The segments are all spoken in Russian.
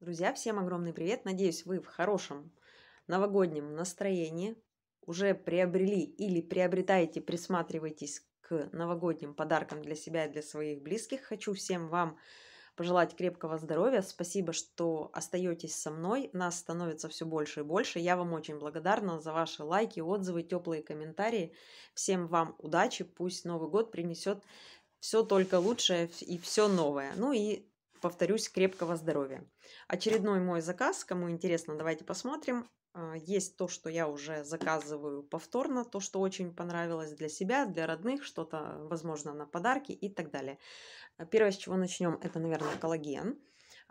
Друзья, всем огромный привет. Надеюсь, вы в хорошем новогоднем настроении. Уже приобрели или приобретаете, присматриваетесь к новогодним подаркам для себя и для своих близких. Хочу всем вам пожелать крепкого здоровья. Спасибо, что остаетесь со мной. Нас становится все больше и больше. Я вам очень благодарна за ваши лайки, отзывы, теплые комментарии. Всем вам удачи. Пусть Новый год принесет все только лучшее и все новое. Ну и повторюсь, крепкого здоровья. Очередной мой заказ, кому интересно, давайте посмотрим. А, есть то, что я уже заказываю повторно, то, что очень понравилось для себя, для родных, что-то, возможно, на подарки и так далее. А, первое, с чего начнем, это, наверное, коллаген.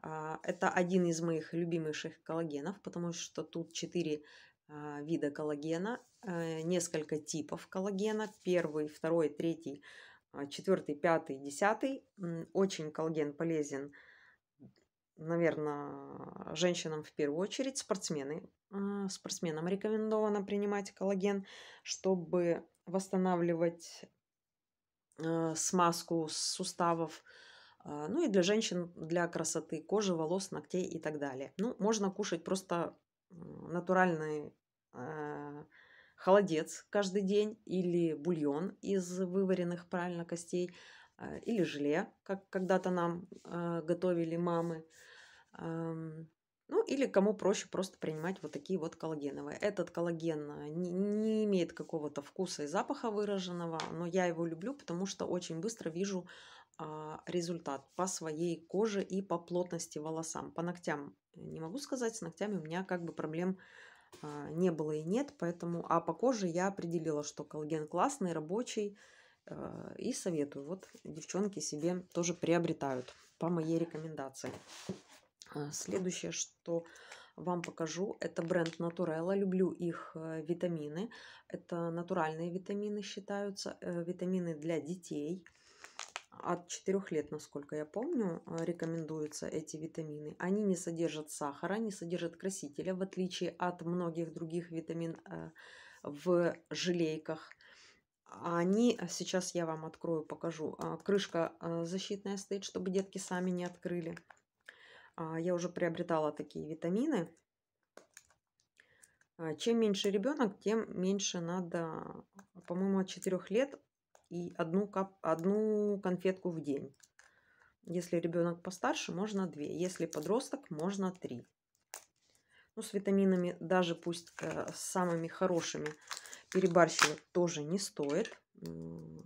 А, это один из моих любимейших коллагенов, потому что тут четыре вида коллагена, э, несколько типов коллагена. Первый, второй, третий – а, четвертый, пятый, десятый. Очень коллаген полезен, наверное, женщинам в первую очередь, спортсмены. А, спортсменам рекомендовано принимать коллаген, чтобы восстанавливать а, смазку суставов, ну и для женщин, для красоты кожи, волос, ногтей и так далее. Ну, можно кушать просто натуральные холодец каждый день или бульон из вываренных правильно костей а, или желе, как когда-то нам а, готовили мамы. Ну или кому проще просто принимать вот такие вот коллагеновые. Этот коллаген а, не, не имеет какого-то вкуса и запаха выраженного, но я его люблю, потому что очень быстро вижу а, результат по своей коже и по плотности волосам. По ногтям э, не могу сказать, с ногтями у меня как бы проблем а, не было и нет, поэтому... А по коже я определила, что коллаген классный, рабочий, а, и советую. Вот девчонки себе тоже приобретают по моей рекомендации. А, следующее, что вам покажу, это бренд Naturella. Люблю их э, витамины. Это натуральные витамины считаются, э, витамины для детей – от 4 лет, насколько я помню, э, рекомендуются эти витамины. Они не содержат сахара, не содержат красителя, в отличие от многих других витамин э, в желейках. Они, а сейчас я вам открою, покажу. А, крышка э, защитная стоит, чтобы детки сами не открыли. А, я уже приобретала такие витамины. Чем меньше ребенок, тем меньше надо, по-моему, от 4 лет и одну, кап... одну конфетку в день. Если ребенок постарше, можно две. Если подросток, можно три. Ну, с витаминами, даже пусть э, с самыми хорошими, перебарщивать тоже не стоит.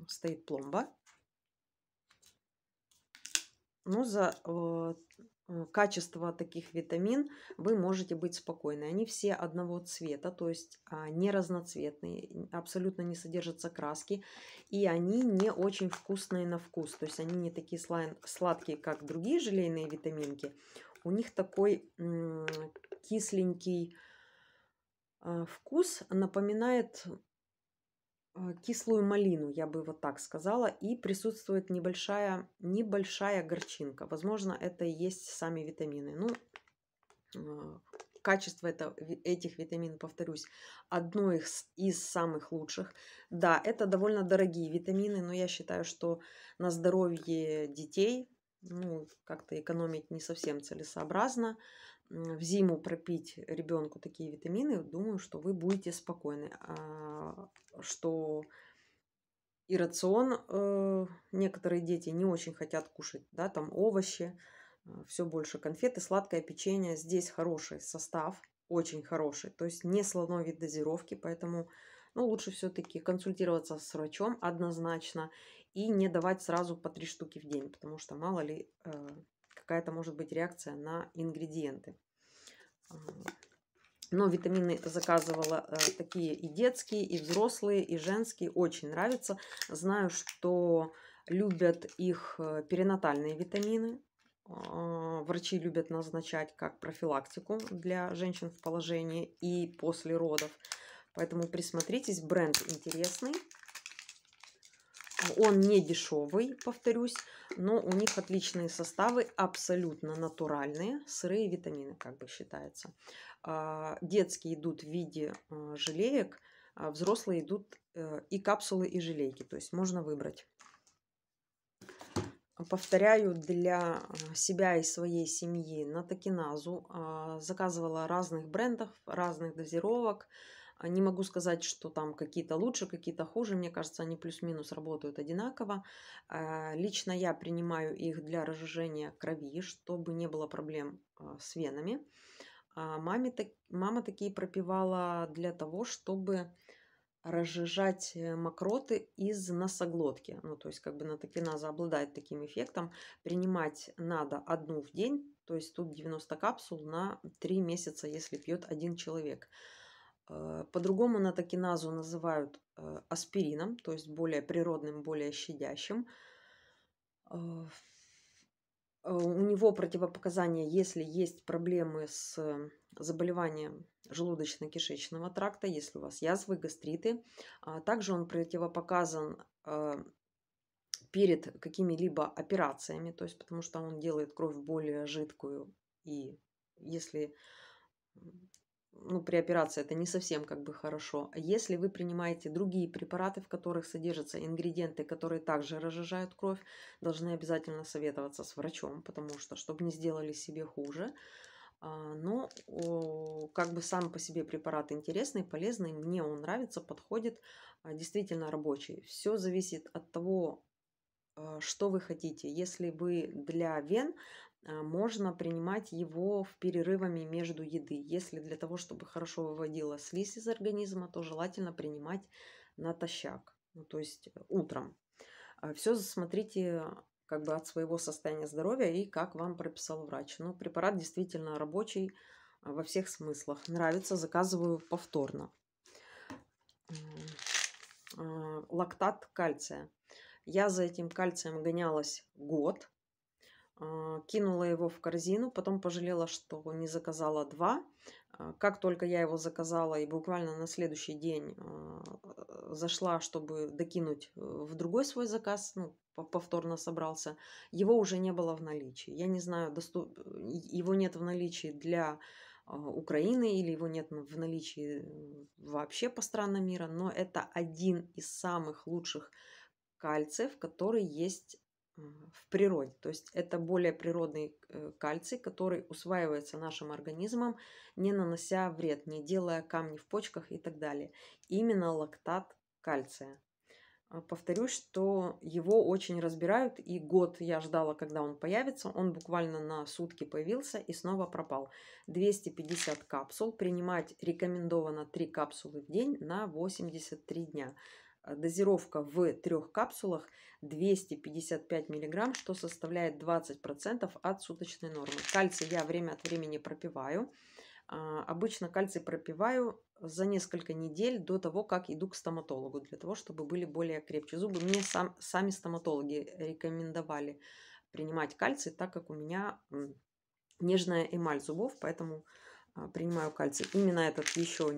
Стоит пломба. Ну за э, качество таких витамин вы можете быть спокойны. Они все одного цвета, то есть а, не разноцветные, абсолютно не содержатся краски, и они не очень вкусные на вкус, то есть они не такие сладкие, как другие желейные витаминки. У них такой кисленький э, вкус напоминает а, кислую малину, я бы вот так сказала, и присутствует небольшая, небольшая горчинка. Возможно, это и есть сами витамины. Ну, а, качество это, этих витаминов, повторюсь, одно из, из самых лучших. Да, это довольно дорогие витамины, но я считаю, что на здоровье детей ну, как-то экономить не совсем целесообразно в зиму пропить ребенку такие витамины, думаю, что вы будете спокойны. А, что и рацион э, некоторые дети не очень хотят кушать, да, там овощи, а, все больше конфеты, сладкое печенье. Здесь хороший состав, очень хороший, то есть не слоновьей дозировки, поэтому ну, лучше все-таки консультироваться с врачом однозначно и не давать сразу по три штуки в день, потому что мало ли э, какая-то может быть реакция на ингредиенты. А, но витамины заказывала э, такие и детские, и взрослые, и женские. Очень нравятся. Знаю, что любят их э, перинатальные витамины. А, врачи любят назначать как профилактику для женщин в положении и после родов. Поэтому присмотритесь. Бренд интересный. Он не дешевый, повторюсь но у них отличные составы, абсолютно натуральные, сырые витамины, как бы считается. А, детские идут в виде а, желеек, а взрослые идут э, и капсулы, и желейки, то есть можно выбрать. Повторяю, для а, себя и своей семьи на токиназу заказывала разных брендов, разных дозировок, а не могу сказать, что там какие-то лучше, какие-то хуже. Мне кажется, они плюс-минус работают одинаково. А, лично я принимаю их для разжижения крови, чтобы не было проблем а, с венами. маме, так, мама такие пропивала для того, чтобы разжижать э, мокроты из носоглотки. Ну, то есть, как бы натокиназа обладает таким эффектом. Принимать надо одну в день, то есть тут 90 капсул на 3 месяца, если пьет один человек. Э, по-другому натокиназу называют э, аспирином, то есть более природным, более щадящим. Э, у него противопоказания, если есть проблемы с заболеванием желудочно-кишечного тракта, если у вас язвы, гастриты. А также он противопоказан перед какими-либо операциями, то есть потому что он делает кровь более жидкую и если ну, при операции это не совсем как бы хорошо. Если вы принимаете другие препараты, в которых содержатся ингредиенты, которые также разжижают кровь, должны обязательно советоваться с врачом, потому что, чтобы не сделали себе хуже. А, но как бы сам по себе препарат интересный, полезный, мне он нравится, подходит, а, действительно рабочий. Все зависит от того, а, что вы хотите. Если вы для вен а, можно принимать его в перерывами между еды. Если для того, чтобы хорошо выводила слизь из организма, то желательно принимать натощак, ну, то есть э, утром. А, Все смотрите как бы от своего состояния здоровья и как вам прописал врач. Но ну, препарат действительно рабочий а, во всех смыслах. Нравится, заказываю повторно. Лактат кальция. Я за этим кальцием гонялась год а, кинула его в корзину, потом пожалела, что не заказала два. А, как только я его заказала и буквально на следующий день а, э, зашла, чтобы докинуть э, в другой свой заказ, ну, повторно собрался, его уже не было в наличии. Я не знаю, доступ... его нет в наличии для Украины или его нет в наличии э, вообще по странам мира, но это один из самых лучших кальциев, который есть в природе. То есть это более природный э, кальций, который усваивается нашим организмом, не нанося вред, не делая камни в почках и так далее. Именно лактат кальция. А, повторюсь, что его очень разбирают, и год я ждала, когда он появится. Он буквально на сутки появился и снова пропал. 250 капсул. Принимать рекомендовано 3 капсулы в день на 83 дня. Э, дозировка в трех капсулах 255 мг, что составляет 20% от суточной нормы. Кальций я время от времени пропиваю. А, обычно кальций пропиваю за несколько недель до того, как иду к стоматологу, для того, чтобы были более крепче зубы. Мне сам, сами стоматологи рекомендовали принимать кальций, так как у меня нежная эмаль зубов, поэтому а, принимаю кальций. Именно этот еще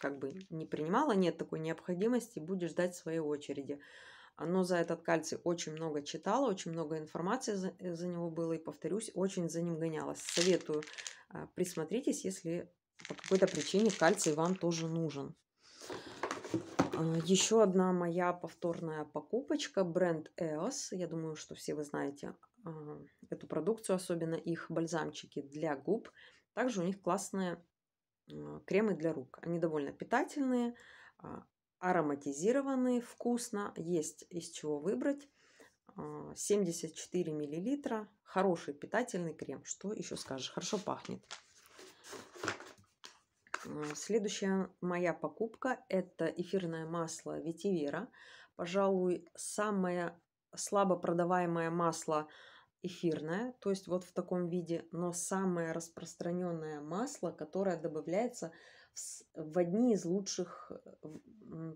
как бы не принимала, нет такой необходимости, будешь ждать своей очереди. А, но за этот кальций очень много читала, очень много информации за, э, за него было, и повторюсь, очень за ним гонялась. Советую, а, присмотритесь, если по какой-то причине кальций вам тоже нужен. Еще одна моя повторная покупочка, бренд EOS. Я думаю, что все вы знаете эту продукцию, особенно их бальзамчики для губ – также у них классные э, кремы для рук. Они довольно питательные, а, ароматизированные, вкусно. Есть из чего выбрать. 74 а, миллилитра. Хороший питательный крем. Что еще скажешь? Хорошо пахнет. Следующая моя покупка – это эфирное масло Ветивера. Пожалуй, самое слабо продаваемое масло – эфирное, то есть вот в таком виде, но самое распространенное масло, которое добавляется в, в одни из лучших,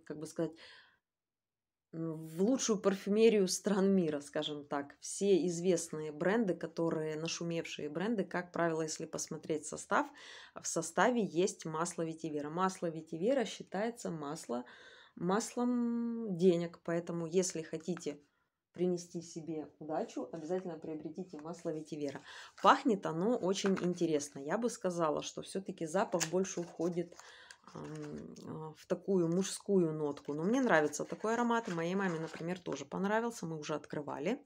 как бы сказать, в лучшую парфюмерию стран мира, скажем так. Все известные бренды, которые нашумевшие бренды, как правило, если посмотреть состав, в составе есть масло ветивера. Масло ветивера считается масло, маслом денег, поэтому если хотите принести себе удачу, обязательно приобретите масло ветивера. Пахнет оно очень интересно. Я бы сказала, что все-таки запах больше уходит а, в такую мужскую нотку. Но мне нравится такой аромат. И моей маме, например, тоже понравился. Мы уже открывали.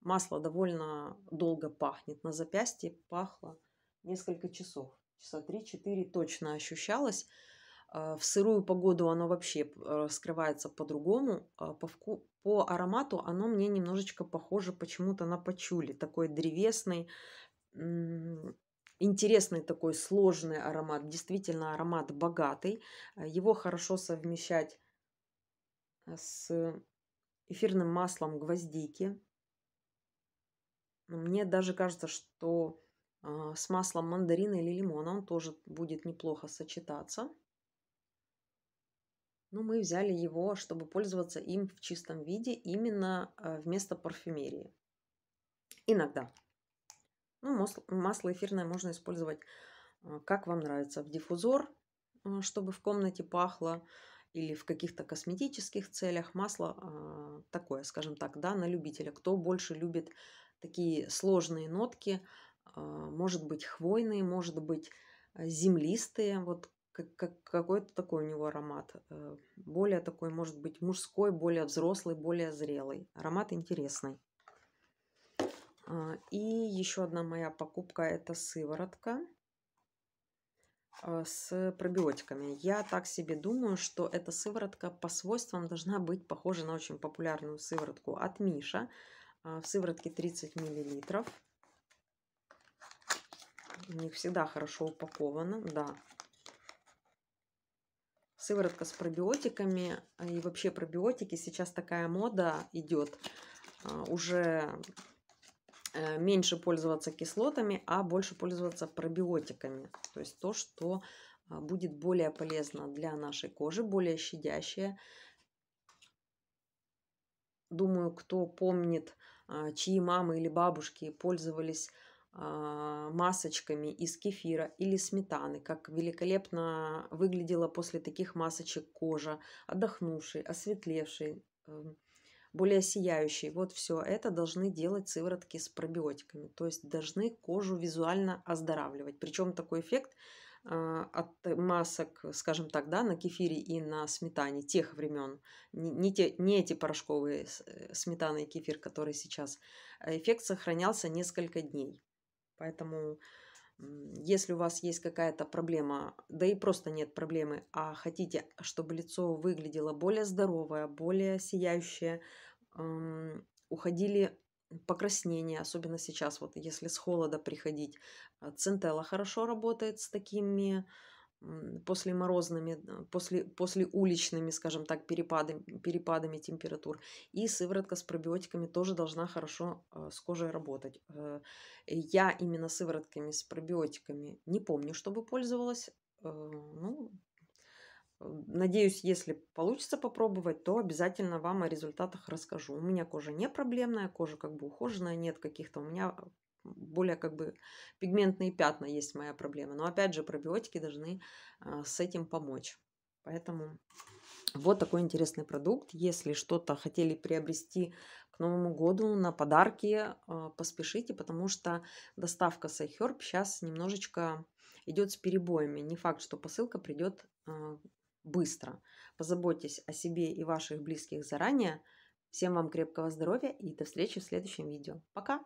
Масло довольно долго пахнет. На запястье пахло несколько часов. Часа 3-4 точно ощущалось. А, в сырую погоду оно вообще э, раскрывается по-другому. А, по, вку... по аромату оно мне немножечко похоже почему-то на пачули. Такой древесный, интересный такой сложный аромат. Действительно аромат богатый. А, его хорошо совмещать с эфирным маслом гвоздики. Мне даже кажется, что с маслом мандарина или лимона он тоже будет неплохо сочетаться. Ну, мы взяли его, чтобы пользоваться им в чистом виде именно э, вместо парфюмерии. Иногда. Ну, масло эфирное можно использовать э, как вам нравится, в диффузор, э, чтобы в комнате пахло, или в каких-то косметических целях. Масло такое, скажем так, да, на любителя. Кто больше любит такие сложные нотки, может быть хвойные, может быть землистые. Вот как, как, какой-то такой у него аромат. Э, более такой, может быть, мужской, более взрослый, более зрелый. Аромат интересный. А, и еще одна моя покупка – это сыворотка а, с пробиотиками. Я так себе думаю, что эта сыворотка по свойствам должна быть похожа на очень популярную сыворотку от Миша. А, в сыворотке 30 мл. У них всегда хорошо упаковано, да сыворотка с пробиотиками. Э, и вообще пробиотики сейчас такая мода идет. Э, уже э, меньше пользоваться кислотами, а больше пользоваться пробиотиками. То есть то, что будет более полезно для нашей кожи, более щадящее. Думаю, кто помнит, чьи мамы или бабушки пользовались а, масочками из кефира или сметаны, как великолепно выглядела после таких масочек кожа, отдохнувшей, осветлевшей, эм, более сияющей. Вот все это должны делать сыворотки с пробиотиками, то есть должны кожу визуально оздоравливать. Причем такой эффект а, от масок, скажем так, да, на кефире и на сметане тех времен, не, те, не эти порошковые э, сметаны и кефир, которые сейчас, а, эффект сохранялся несколько дней. Поэтому, если у вас есть какая-то проблема, да и просто нет проблемы, а хотите, чтобы лицо выглядело более здоровое, более сияющее, уходили покраснения, особенно сейчас, вот если с холода приходить. А, центелла хорошо работает с такими после морозными, э, после, после уличными, скажем так, перепадами, перепадами температур. И сыворотка с пробиотиками тоже должна хорошо э, с кожей работать. Э, я именно сыворотками с пробиотиками не помню, чтобы пользовалась. Э, ну, Надеюсь, если получится попробовать, то обязательно вам о результатах расскажу. У меня кожа не проблемная, кожа как бы ухоженная, нет каких-то у меня более как бы пигментные пятна есть моя проблема. Но опять же, пробиотики должны а, с этим помочь. Поэтому вот такой интересный продукт. Если что-то хотели приобрести к Новому году на подарки, а, поспешите, потому что доставка с iHerb сейчас немножечко идет с перебоями. Не факт, что посылка придет а, быстро. Позаботьтесь о себе и ваших близких заранее. Всем вам крепкого здоровья и до встречи в следующем видео. Пока!